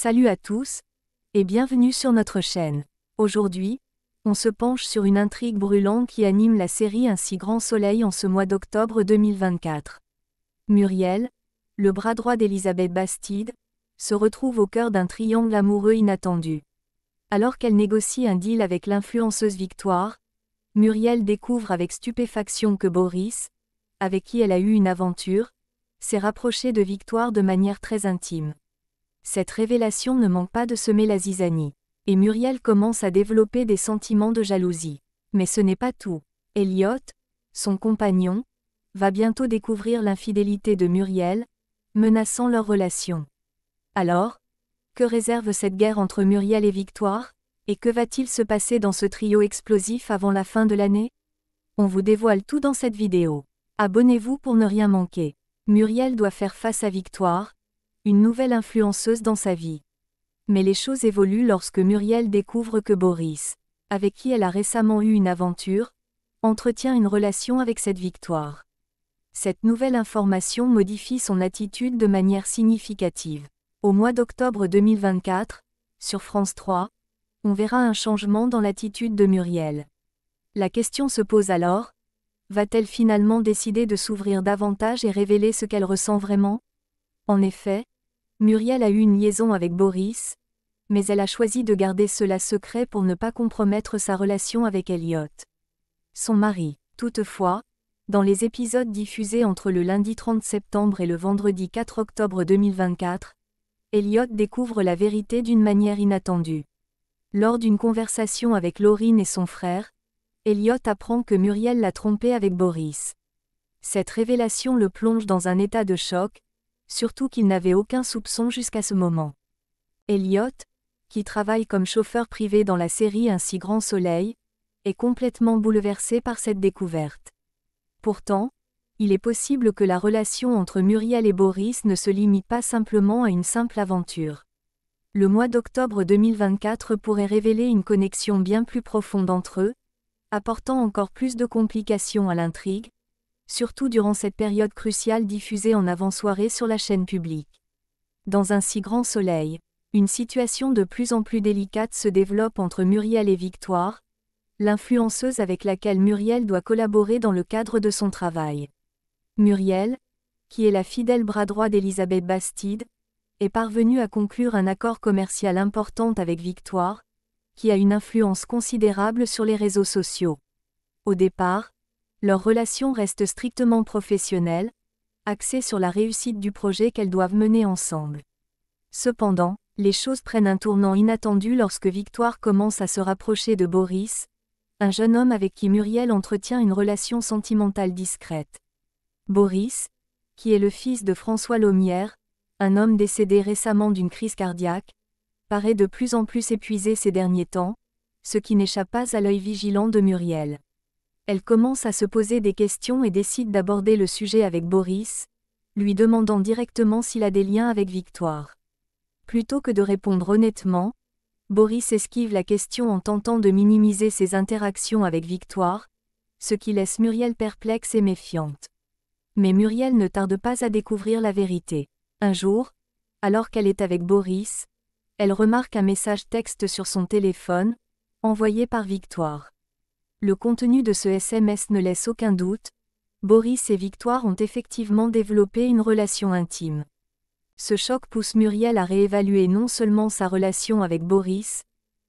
Salut à tous, et bienvenue sur notre chaîne. Aujourd'hui, on se penche sur une intrigue brûlante qui anime la série Un si grand soleil en ce mois d'octobre 2024. Muriel, le bras droit d'Elisabeth Bastide, se retrouve au cœur d'un triangle amoureux inattendu. Alors qu'elle négocie un deal avec l'influenceuse Victoire, Muriel découvre avec stupéfaction que Boris, avec qui elle a eu une aventure, s'est rapproché de Victoire de manière très intime. Cette révélation ne manque pas de semer la zizanie. Et Muriel commence à développer des sentiments de jalousie. Mais ce n'est pas tout. Elliot, son compagnon, va bientôt découvrir l'infidélité de Muriel, menaçant leur relation. Alors, que réserve cette guerre entre Muriel et Victoire Et que va-t-il se passer dans ce trio explosif avant la fin de l'année On vous dévoile tout dans cette vidéo. Abonnez-vous pour ne rien manquer. Muriel doit faire face à Victoire, une nouvelle influenceuse dans sa vie. Mais les choses évoluent lorsque Muriel découvre que Boris, avec qui elle a récemment eu une aventure, entretient une relation avec cette victoire. Cette nouvelle information modifie son attitude de manière significative. Au mois d'octobre 2024, sur France 3, on verra un changement dans l'attitude de Muriel. La question se pose alors, va-t-elle finalement décider de s'ouvrir davantage et révéler ce qu'elle ressent vraiment En effet, Muriel a eu une liaison avec Boris, mais elle a choisi de garder cela secret pour ne pas compromettre sa relation avec Elliot. Son mari. Toutefois, dans les épisodes diffusés entre le lundi 30 septembre et le vendredi 4 octobre 2024, Elliot découvre la vérité d'une manière inattendue. Lors d'une conversation avec Laurine et son frère, Elliot apprend que Muriel l'a trompé avec Boris. Cette révélation le plonge dans un état de choc, surtout qu'il n'avait aucun soupçon jusqu'à ce moment. Elliot, qui travaille comme chauffeur privé dans la série Un Si Grand Soleil, est complètement bouleversé par cette découverte. Pourtant, il est possible que la relation entre Muriel et Boris ne se limite pas simplement à une simple aventure. Le mois d'octobre 2024 pourrait révéler une connexion bien plus profonde entre eux, apportant encore plus de complications à l'intrigue, surtout durant cette période cruciale diffusée en avant-soirée sur la chaîne publique. Dans un si grand soleil, une situation de plus en plus délicate se développe entre Muriel et Victoire, l'influenceuse avec laquelle Muriel doit collaborer dans le cadre de son travail. Muriel, qui est la fidèle bras droit d'Elisabeth Bastide, est parvenue à conclure un accord commercial important avec Victoire, qui a une influence considérable sur les réseaux sociaux. Au départ, leur relation reste strictement professionnelle, axée sur la réussite du projet qu'elles doivent mener ensemble. Cependant, les choses prennent un tournant inattendu lorsque Victoire commence à se rapprocher de Boris, un jeune homme avec qui Muriel entretient une relation sentimentale discrète. Boris, qui est le fils de François Lomière, un homme décédé récemment d'une crise cardiaque, paraît de plus en plus épuisé ces derniers temps, ce qui n'échappe pas à l'œil vigilant de Muriel. Elle commence à se poser des questions et décide d'aborder le sujet avec Boris, lui demandant directement s'il a des liens avec Victoire. Plutôt que de répondre honnêtement, Boris esquive la question en tentant de minimiser ses interactions avec Victoire, ce qui laisse Muriel perplexe et méfiante. Mais Muriel ne tarde pas à découvrir la vérité. Un jour, alors qu'elle est avec Boris, elle remarque un message texte sur son téléphone, envoyé par Victoire. Le contenu de ce SMS ne laisse aucun doute. Boris et Victoire ont effectivement développé une relation intime. Ce choc pousse Muriel à réévaluer non seulement sa relation avec Boris,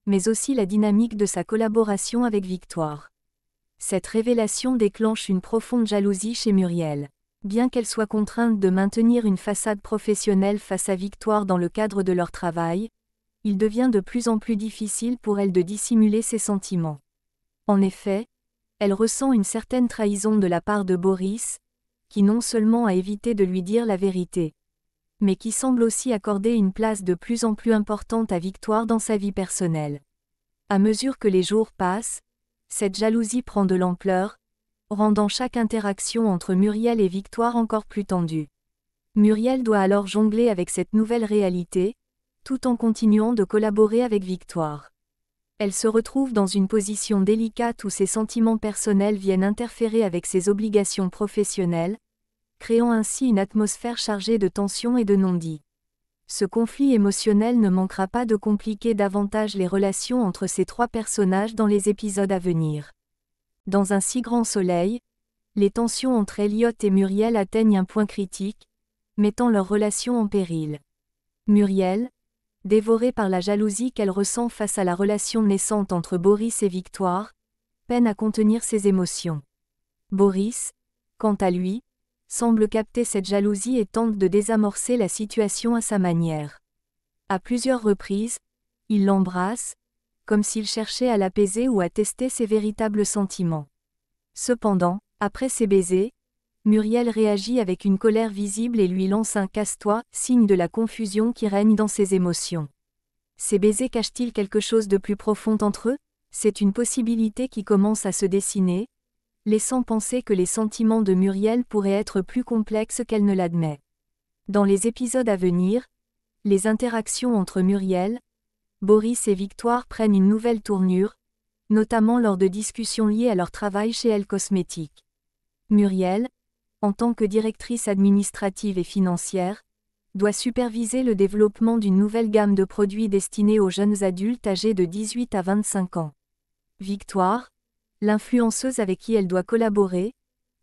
mais aussi la dynamique de sa collaboration avec Victoire. Cette révélation déclenche une profonde jalousie chez Muriel. Bien qu'elle soit contrainte de maintenir une façade professionnelle face à Victoire dans le cadre de leur travail, il devient de plus en plus difficile pour elle de dissimuler ses sentiments. En effet, elle ressent une certaine trahison de la part de Boris, qui non seulement a évité de lui dire la vérité, mais qui semble aussi accorder une place de plus en plus importante à Victoire dans sa vie personnelle. À mesure que les jours passent, cette jalousie prend de l'ampleur, rendant chaque interaction entre Muriel et Victoire encore plus tendue. Muriel doit alors jongler avec cette nouvelle réalité, tout en continuant de collaborer avec Victoire elle se retrouve dans une position délicate où ses sentiments personnels viennent interférer avec ses obligations professionnelles, créant ainsi une atmosphère chargée de tensions et de non-dits. Ce conflit émotionnel ne manquera pas de compliquer davantage les relations entre ces trois personnages dans les épisodes à venir. Dans un si grand soleil, les tensions entre Elliot et Muriel atteignent un point critique, mettant leur relation en péril. Muriel, dévorée par la jalousie qu'elle ressent face à la relation naissante entre Boris et Victoire, peine à contenir ses émotions. Boris, quant à lui, semble capter cette jalousie et tente de désamorcer la situation à sa manière. À plusieurs reprises, il l'embrasse, comme s'il cherchait à l'apaiser ou à tester ses véritables sentiments. Cependant, après ses baisers, Muriel réagit avec une colère visible et lui lance un casse-toi, signe de la confusion qui règne dans ses émotions. Ces baisers cachent-ils quelque chose de plus profond entre eux C'est une possibilité qui commence à se dessiner, laissant penser que les sentiments de Muriel pourraient être plus complexes qu'elle ne l'admet. Dans les épisodes à venir, les interactions entre Muriel, Boris et Victoire prennent une nouvelle tournure, notamment lors de discussions liées à leur travail chez Elle Cosmétique. Muriel, en tant que directrice administrative et financière, doit superviser le développement d'une nouvelle gamme de produits destinés aux jeunes adultes âgés de 18 à 25 ans. Victoire, l'influenceuse avec qui elle doit collaborer,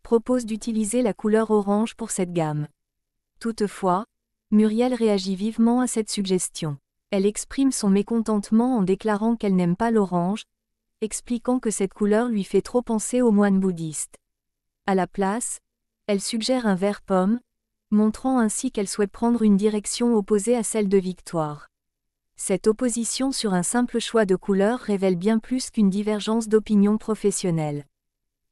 propose d'utiliser la couleur orange pour cette gamme. Toutefois, Muriel réagit vivement à cette suggestion. Elle exprime son mécontentement en déclarant qu'elle n'aime pas l'orange, expliquant que cette couleur lui fait trop penser aux moines bouddhistes. À la place, elle suggère un vert pomme, montrant ainsi qu'elle souhaite prendre une direction opposée à celle de Victoire. Cette opposition sur un simple choix de couleur révèle bien plus qu'une divergence d'opinion professionnelle.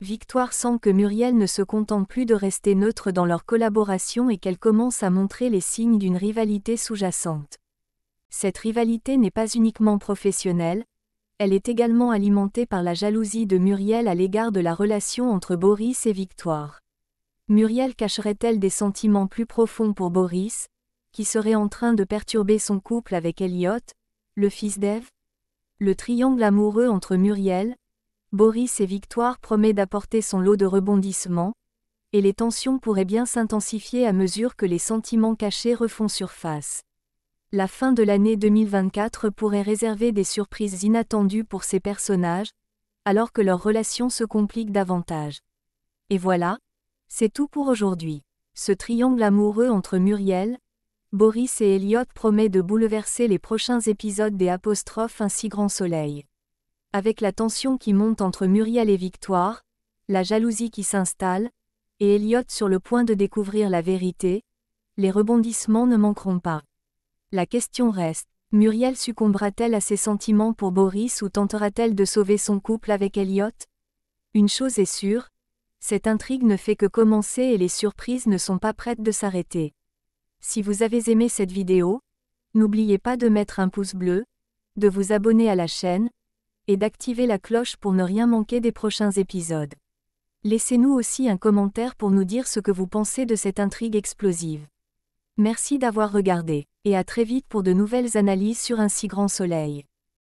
Victoire sent que Muriel ne se contente plus de rester neutre dans leur collaboration et qu'elle commence à montrer les signes d'une rivalité sous-jacente. Cette rivalité n'est pas uniquement professionnelle, elle est également alimentée par la jalousie de Muriel à l'égard de la relation entre Boris et Victoire. Muriel cacherait-elle des sentiments plus profonds pour Boris, qui serait en train de perturber son couple avec Elliot, le fils d'Ève Le triangle amoureux entre Muriel, Boris et Victoire promet d'apporter son lot de rebondissements, et les tensions pourraient bien s'intensifier à mesure que les sentiments cachés refont surface. La fin de l'année 2024 pourrait réserver des surprises inattendues pour ces personnages, alors que leurs relation se compliquent davantage. Et voilà, c'est tout pour aujourd'hui. Ce triangle amoureux entre Muriel, Boris et Elliot promet de bouleverser les prochains épisodes des apostrophes ainsi grand soleil. Avec la tension qui monte entre Muriel et Victoire, la jalousie qui s'installe, et Elliot sur le point de découvrir la vérité, les rebondissements ne manqueront pas. La question reste, Muriel succombera-t-elle à ses sentiments pour Boris ou tentera-t-elle de sauver son couple avec Elliot Une chose est sûre, cette intrigue ne fait que commencer et les surprises ne sont pas prêtes de s'arrêter. Si vous avez aimé cette vidéo, n'oubliez pas de mettre un pouce bleu, de vous abonner à la chaîne, et d'activer la cloche pour ne rien manquer des prochains épisodes. Laissez-nous aussi un commentaire pour nous dire ce que vous pensez de cette intrigue explosive. Merci d'avoir regardé, et à très vite pour de nouvelles analyses sur un si grand soleil.